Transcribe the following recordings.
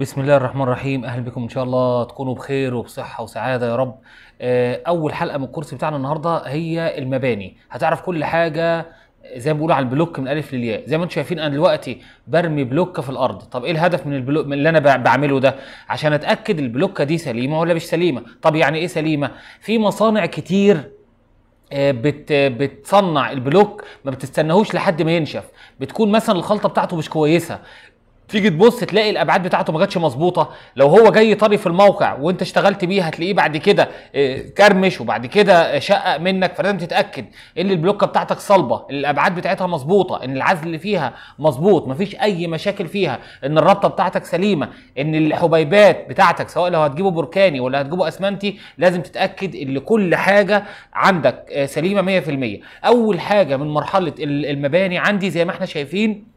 بسم الله الرحمن الرحيم اهلا بكم ان شاء الله تكونوا بخير وبصحه وسعاده يا رب آه، اول حلقه من الكورس بتاعنا النهارده هي المباني هتعرف كل حاجه زي ما بيقولوا على البلوك من الف للياء زي ما انتم شايفين انا دلوقتي برمي بلوك في الارض طب ايه الهدف من البلوك من اللي انا بعمله ده عشان اتاكد البلوكه دي سليمه ولا مش سليمه طب يعني ايه سليمه في مصانع كتير آه، بت بتصنع البلوك ما بتستناهوش لحد ما ينشف بتكون مثلا الخلطه بتاعته مش كويسه تيجي تبص تلاقي الابعاد بتاعته ما جاتش مظبوطه لو هو جاي طري في الموقع وانت اشتغلت بيه هتلاقيه بعد كده آه، كرمش وبعد كده شقق منك فلازم تتاكد ان البلوكه بتاعتك صلبه ان الابعاد بتاعتها مظبوطه ان العزل اللي فيها مظبوط مفيش اي مشاكل فيها ان الرابطه بتاعتك سليمه ان الحبيبات بتاعتك سواء لو هتجيبه بركاني ولا هتجيبه اسمنتي لازم تتاكد ان كل حاجه عندك آه، سليمه 100% اول حاجه من مرحله المباني عندي زي ما احنا شايفين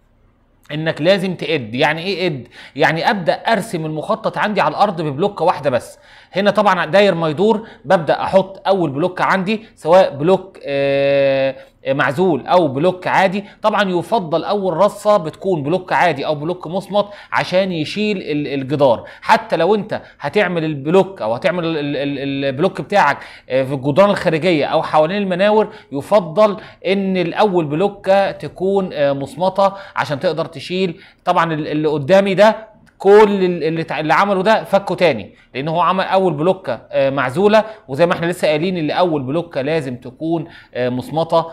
انك لازم تقد يعني ايه قد يعني ابدا ارسم المخطط عندي على الارض ببلوكه واحده بس هنا طبعا داير ما يدور ببدا احط اول بلوك عندي سواء بلوك آه معزول او بلوك عادي طبعا يفضل اول رصه بتكون بلوك عادي او بلوك مصمت عشان يشيل الجدار حتى لو انت هتعمل البلوك او هتعمل البلوك بتاعك آه، في الجدران الخارجيه او حوالين المناور يفضل ان الاول بلوكه تكون آه، مصمته عشان تقدر تشيل طبعا اللي قدامي ده كل اللي اللي عمله ده فكه تاني لان هو عمل اول بلوكه آه، معزوله وزي ما احنا لسه قايلين اللي اول بلوكه لازم تكون مصمطه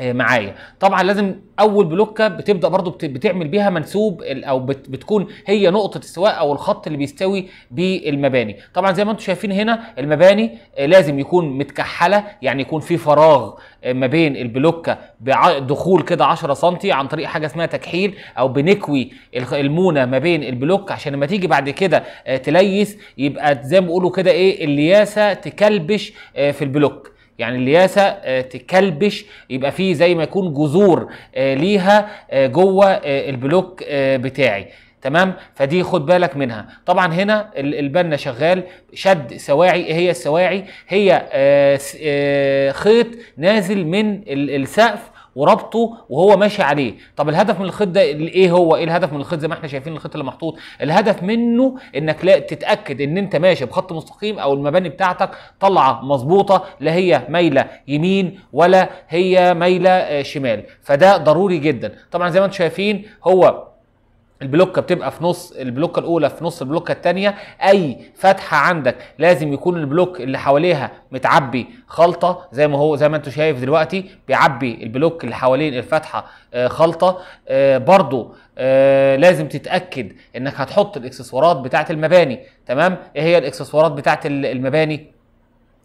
آه، معايا طبعا لازم اول بلوكه بتبدا برضو بتعمل بيها منسوب او بتكون هي نقطه السواء او الخط اللي بيستوي بالمباني طبعا زي ما انتم شايفين هنا المباني آه، لازم يكون متكحله يعني يكون في فراغ آه، ما بين البلوكه بدخول كده 10 سم عن طريق حاجه اسمها تكحيل او بنكوي المونه ما بين البلوك عشان لما تيجي بعد كده تليس يبقى زي ما بيقولوا كده ايه الياسه تكلبش في البلوك يعني الياسه آه، تكلبش يبقى فيه زي ما يكون جذور آه، ليها آه، جوه البلوك بتاعي تمام فدي خد بالك منها طبعا هنا البنا شغال شد سواعي ايه هي السواعي هي خيط نازل من السقف وربطه وهو ماشي عليه طب الهدف من الخيط ده ايه هو ايه الهدف من الخيط زي ما احنا شايفين الخيط اللي محطوط الهدف منه انك لا تتاكد ان انت ماشي بخط مستقيم او المباني بتاعتك طالعه مظبوطه لا هي مايله يمين ولا هي مايله آه، شمال فده ضروري جدا طبعا زي ما انتم شايفين هو البلوكه بتبقى في نص البلوكه الاولى في نص البلوكه الثانيه اي فتحه عندك لازم يكون البلوك اللي حواليها متعبي خلطه زي ما هو زي ما أنتوا شايف دلوقتي بيعبي البلوك اللي حوالين الفتحه آه، خلطه آه، برضو آه، لازم تتاكد انك هتحط الاكسسوارات بتاعه المباني تمام ايه هي الاكسسوارات بتاعه المباني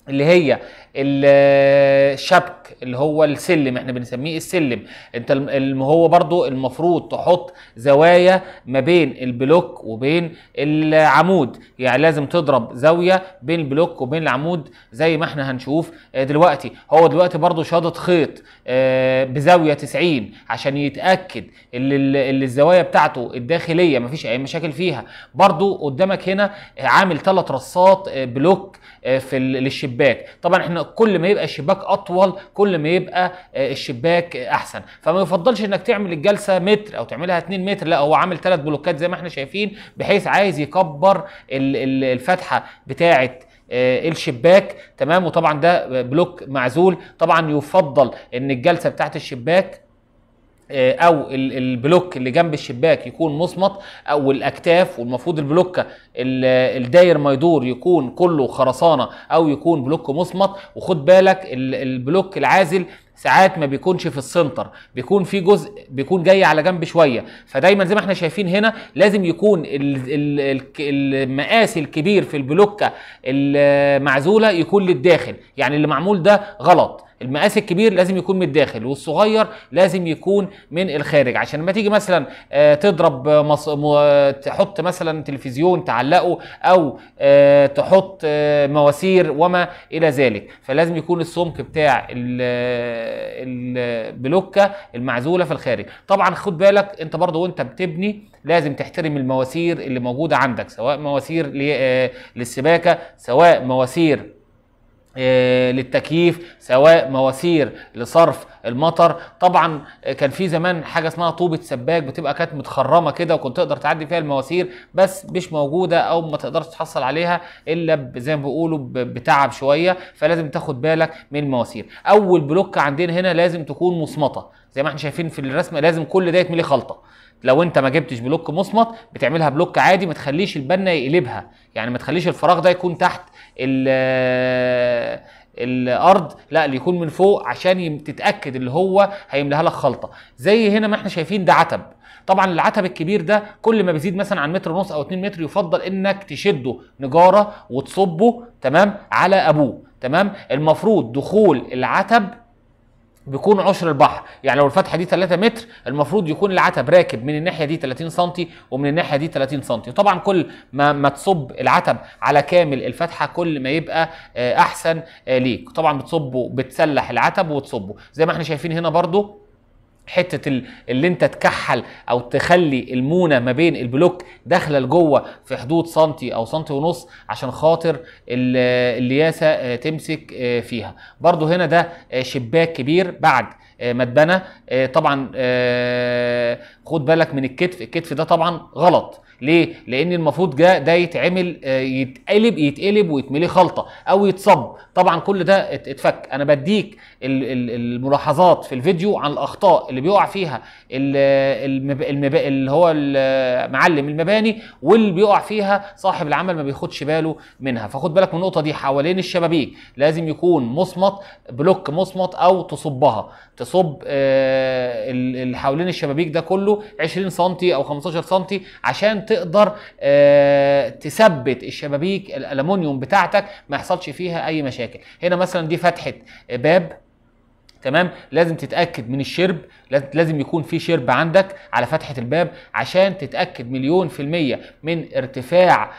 اللي هي الشبك اللي هو السلم احنا بنسميه السلم انت هو برضو المفروض تحط زوايا ما بين البلوك وبين العمود يعني لازم تضرب زاوية بين البلوك وبين العمود زي ما احنا هنشوف آه، دلوقتي هو دلوقتي برضو شاطط خيط آه، بزاوية 90 عشان يتأكد اللي الزوايا بتاعته الداخلية مفيش اي مشاكل فيها برضو قدامك هنا عامل ثلاث رصات آه، بلوك آه، في للشباك طبعا احنا كل ما يبقى الشباك اطول كل ما يبقى آه، الشباك احسن فما يفضلش انك تعمل الجلسه متر او تعملها 2 متر لا هو عامل ثلاث بلوكات زي ما احنا شايفين بحيث عايز يكبر الفتحه بتاعه آه، الشباك تمام وطبعا ده بلوك معزول طبعا يفضل ان الجلسه بتاعت الشباك آه، او البلوك اللي جنب الشباك يكون مصمت او الاكتاف والمفروض البلوكه الداير ما يدور يكون كله خرسانه او يكون بلوك مصمت وخد بالك البلوك العازل ساعات ما بيكونش في السنتر بيكون في جزء بيكون جاي على جنب شويه فدايما زي ما احنا شايفين هنا لازم يكون المقاس الكبير في البلوكه المعزوله يكون للداخل يعني اللي معمول ده غلط المقاس الكبير لازم يكون من الداخل والصغير لازم يكون من الخارج عشان لما تيجي مثلا آه، تضرب مص... م... تحط مثلا تلفزيون تعلقه او آه، تحط آه، مواسير وما الى ذلك فلازم يكون السمك بتاع البلوكه المعزوله في الخارج طبعا خد بالك انت برضو وانت بتبني لازم تحترم المواسير اللي موجوده عندك سواء مواسير للسباكه سواء مواسير آه، للتكييف سواء مواسير لصرف المطر طبعا كان في زمان حاجه اسمها طوبه سباك بتبقى كانت متخرمه كده وكنت تقدر تعدي فيها المواسير بس مش موجوده او ما تقدرش تحصل عليها الا زي ما بيقولوا بتعب شويه فلازم تاخد بالك من المواسير اول بلوك عندنا هنا لازم تكون مصمطه زي ما احنا شايفين في الرسمه لازم كل ده يتملي خلطه لو انت ما جبتش بلوك مصمت بتعملها بلوك عادي ما تخليش البنا يقلبها يعني ما تخليش الفراغ ده يكون تحت ال الارض لا اللي يكون من فوق عشان تتاكد اللي هو هيملاها لك خلطه زي هنا ما احنا شايفين ده عتب طبعا العتب الكبير ده كل ما بيزيد مثلا عن متر ونص او 2 متر يفضل انك تشده نجاره وتصبه تمام على ابوه تمام المفروض دخول العتب بيكون عشر البحر يعني لو الفتحه دي 3 متر المفروض يكون العتب راكب من الناحيه دي 30 سم ومن الناحيه دي 30 سم طبعا كل ما ما تصب العتب على كامل الفتحه كل ما يبقى آه، احسن آه، ليك طبعا بتصبه بتسلح العتب وتصبه زي ما احنا شايفين هنا برده حته اللي انت تكحل او تخلي المونه ما بين البلوك داخله لجوه في حدود سنتي او سنتي ونص عشان خاطر اللياسه آه، تمسك آه، فيها برضو هنا ده آه، شباك كبير بعد آه، ما آه، طبعا آه، خد بالك من الكتف الكتف ده طبعا غلط ليه؟ لأن المفروض ده ده يتعمل يتقلب يتقلب ويتملي خلطة أو يتصب، طبعا كل ده اتفك، أنا بديك الملاحظات في الفيديو عن الأخطاء اللي بيقع فيها اللي هو معلم المباني واللي بيقع فيها صاحب العمل ما بياخدش باله منها، فخد بالك من النقطة دي حوالين الشبابيك لازم يكون مصمت بلوك مصمت أو تصبها، تصب اللي آه، حوالين الشبابيك ده كله 20 سم او 15 سم عشان تقدر آه، تثبت الشبابيك الالومنيوم بتاعتك ما يحصلش فيها اي مشاكل هنا مثلا دي فتحه باب تمام لازم تتاكد من الشرب لازم يكون في شرب عندك على فتحه الباب عشان تتاكد مليون في الميه من ارتفاع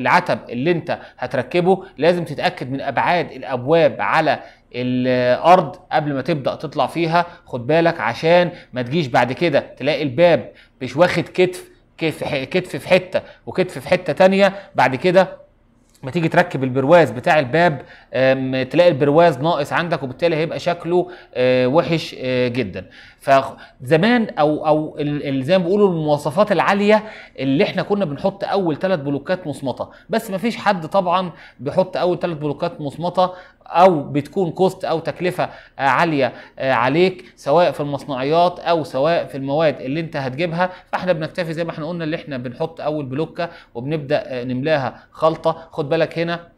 العتب اللي انت هتركبه لازم تتاكد من ابعاد الابواب على الارض قبل ما تبدا تطلع فيها خد بالك عشان ما تجيش بعد كده تلاقي الباب مش واخد كتف كتف في حته وكتف في حته تانية بعد كده ما تيجي تركب البرواز بتاع الباب تلاقي البرواز ناقص عندك وبالتالي هيبقى شكله آه، وحش آه، جدا فزمان او او زي ما بيقولوا المواصفات العاليه اللي احنا كنا بنحط اول ثلاث بلوكات مصمطه بس ما فيش حد طبعا بيحط اول ثلاث بلوكات مصمطه او بتكون كوست او تكلفه آه، عاليه آه، عليك سواء في المصنعيات او سواء في المواد اللي انت هتجيبها فاحنا بنكتفي زي ما احنا قلنا اللي احنا بنحط اول بلوكه وبنبدا آه، نملاها خلطه خد بالك هنا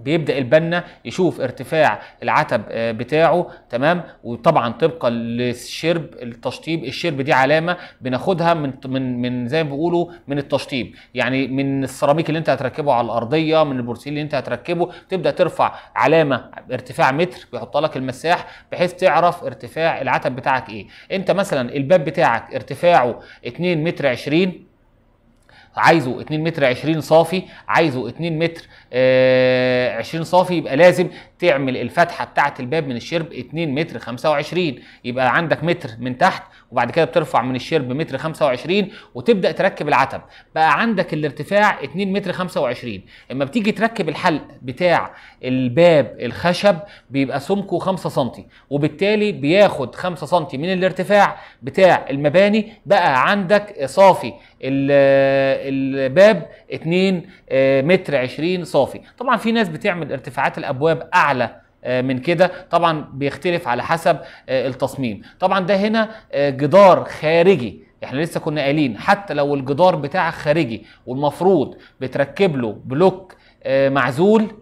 بيبدا البنا يشوف ارتفاع العتب آه، بتاعه تمام وطبعا طبقا للشرب التشطيب الشرب دي علامه بناخدها من من من زي ما بيقولوا من التشطيب يعني من السيراميك اللي انت هتركبه على الارضيه من البورسيل اللي انت هتركبه تبدا ترفع علامه ارتفاع متر بيحطها لك المساح بحيث تعرف ارتفاع العتب بتاعك ايه انت مثلا الباب بتاعك ارتفاعه 2 متر 20 عايزه 2 متر 20 صافي عايزه 2 متر 20 آه، صافي يبقى لازم تعمل الفتحه بتاعه الباب من الشرب 2 متر 25 يبقى عندك متر من تحت وبعد كده بترفع من الشرب متر 25 وتبدا تركب العتب بقى عندك الارتفاع 2 متر 25 اما بتيجي تركب الحلق بتاع الباب الخشب بيبقى سمكه 5 سم وبالتالي بياخد 5 سم من الارتفاع بتاع المباني بقى عندك صافي الباب 2 آه، متر 20 صافي طبعا في ناس بتعمل ارتفاعات الابواب اعلى آه، من كده طبعا بيختلف على حسب آه، التصميم طبعا ده هنا جدار خارجي احنا لسه كنا قايلين حتى لو الجدار بتاعك خارجي والمفروض بتركب له بلوك معزول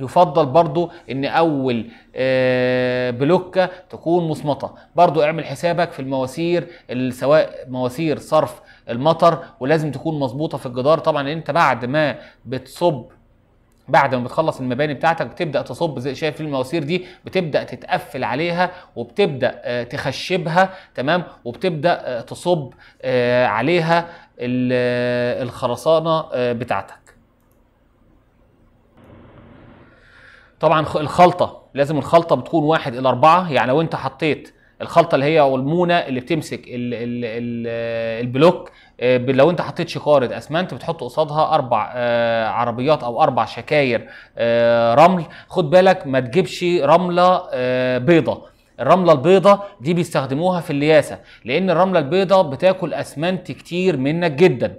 يفضل برضو ان اول آه، بلوكة تكون مصمطة برضو اعمل حسابك في المواسير سواء مواسير صرف المطر ولازم تكون مظبوطة في الجدار طبعا انت بعد ما بتصب بعد ما بتخلص المباني بتاعتك بتبدا تصب زي شايف في المواسير دي بتبدا تتقفل عليها وبتبدا آه، تخشبها تمام وبتبدا آه، تصب عليها الخرسانه بتاعتك طبعا الخلطه لازم الخلطه بتكون واحد الى اربعه يعني لو انت حطيت الخلطه اللي هي والمونه اللي بتمسك الـ الـ الـ البلوك آه، لو انت حطيت شقاره اسمنت بتحط قصادها اربع آه، عربيات او اربع شكاير آه، رمل خد بالك ما تجيبش رمله بيضه الرملة البيضة دي بيستخدموها في اللياسه لأن الرملة البيضة بتاكل أسمنت كتير منك جدا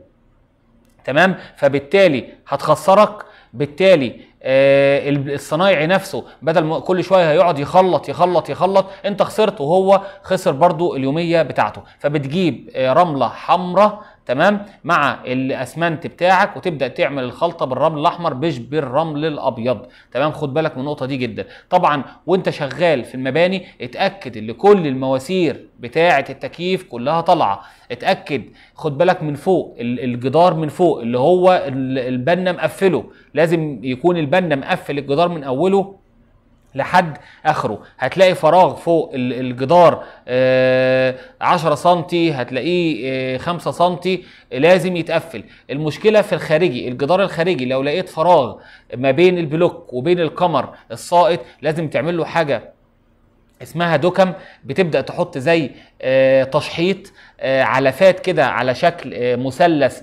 تمام فبالتالي هتخسرك بالتالي آه، الصنايعي نفسه بدل ما كل شويه هيقعد يخلط يخلط يخلط انت خسرت وهو خسر برضو اليوميه بتاعته فبتجيب آه، رمله حمراء تمام مع الاسمنت بتاعك وتبدا تعمل الخلطه بالرمل الاحمر مش بالرمل الابيض تمام خد بالك من النقطه دي جدا طبعا وانت شغال في المباني اتاكد ان كل المواسير بتاعه التكييف كلها طالعه اتاكد خد بالك من فوق الجدار من فوق اللي هو البنا مقفله لازم يكون البنا مقفل الجدار من اوله لحد اخره هتلاقي فراغ فوق الجدار 10 آه، سم هتلاقيه 5 آه، سم لازم يتقفل المشكله في الخارجي الجدار الخارجي لو لقيت فراغ ما بين البلوك وبين القمر الساقط لازم تعمل له حاجه اسمها دكم بتبدا تحط زي آه، تشحيط علفات كده على شكل مثلث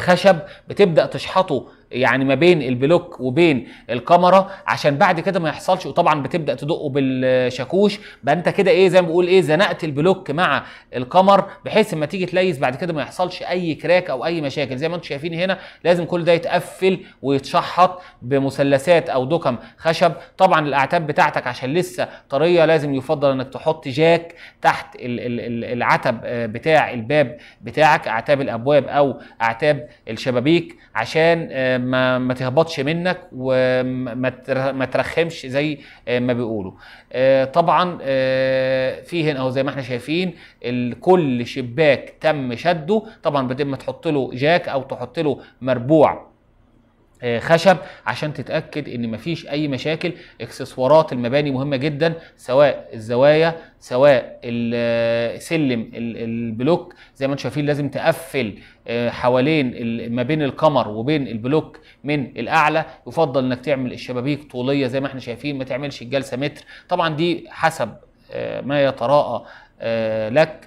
خشب بتبدا تشحطه يعني ما بين البلوك وبين الكاميرا عشان بعد كده ما يحصلش وطبعا بتبدا تدقه بالشاكوش بقى انت كده ايه زي ما بقول ايه زنقت البلوك مع القمر بحيث اما تيجي تليس بعد كده ما يحصلش اي كراك او اي مشاكل زي ما انتم شايفين هنا لازم كل ده يتقفل ويتشحط بمثلثات او دكم خشب طبعا الاعتاب بتاعتك عشان لسه طريه لازم يفضل انك تحط جاك تحت العتب آه، بتاع الباب بتاعك اعتاب الابواب او اعتاب الشبابيك عشان آه، ما, ما تهبطش منك وما ترخمش زي آه، ما بيقولوا آه، طبعا آه، فيهن او زي ما احنا شايفين كل شباك تم شده طبعا بتم تحط له جاك او تحط له مربوع آه، خشب عشان تتاكد ان مفيش اي مشاكل اكسسوارات المباني مهمه جدا سواء الزوايا سواء آه، سلم البلوك زي ما انتم شايفين لازم تقفل آه، حوالين ما بين القمر وبين البلوك من الاعلى يفضل انك تعمل الشبابيك طوليه زي ما احنا شايفين ما تعملش الجلسه متر طبعا دي حسب ما يتراءى لك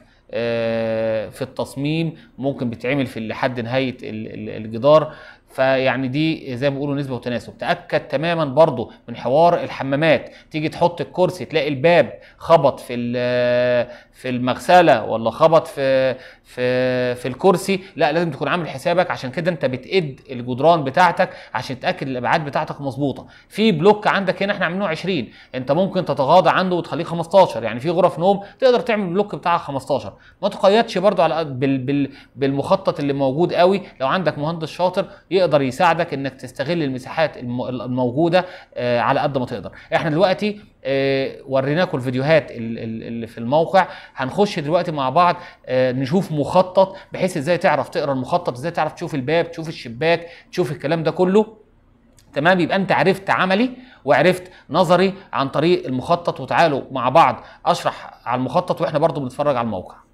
في التصميم ممكن بتعمل في لحد نهايه الجدار فيعني دي زي ما بيقولوا نسبه وتناسب تاكد تماما برضو من حوار الحمامات تيجي تحط الكرسي تلاقي الباب خبط في آه، في المغسله ولا خبط في في في الكرسي لا لازم تكون عامل حسابك عشان كده انت بتقد الجدران بتاعتك عشان تاكد الابعاد بتاعتك مظبوطه في بلوك عندك هنا احنا عاملينه 20 انت ممكن تتغاضى عنده وتخليه 15 يعني في غرف نوم تقدر تعمل بلوك بتاعها 15 ما تقيدش برضو على بال بال بالمخطط اللي موجود قوي لو عندك مهندس شاطر يقدر يساعدك انك تستغل المساحات الموجوده آه، على قد ما تقدر احنا دلوقتي آه، وريناكم الفيديوهات اللي في الموقع هنخش دلوقتي مع بعض آه، نشوف مخطط بحيث ازاي تعرف تقرا المخطط ازاي تعرف تشوف الباب تشوف الشباك تشوف الكلام ده كله تمام يبقى انت عرفت عملي وعرفت نظري عن طريق المخطط وتعالوا مع بعض اشرح على المخطط واحنا برضو بنتفرج على الموقع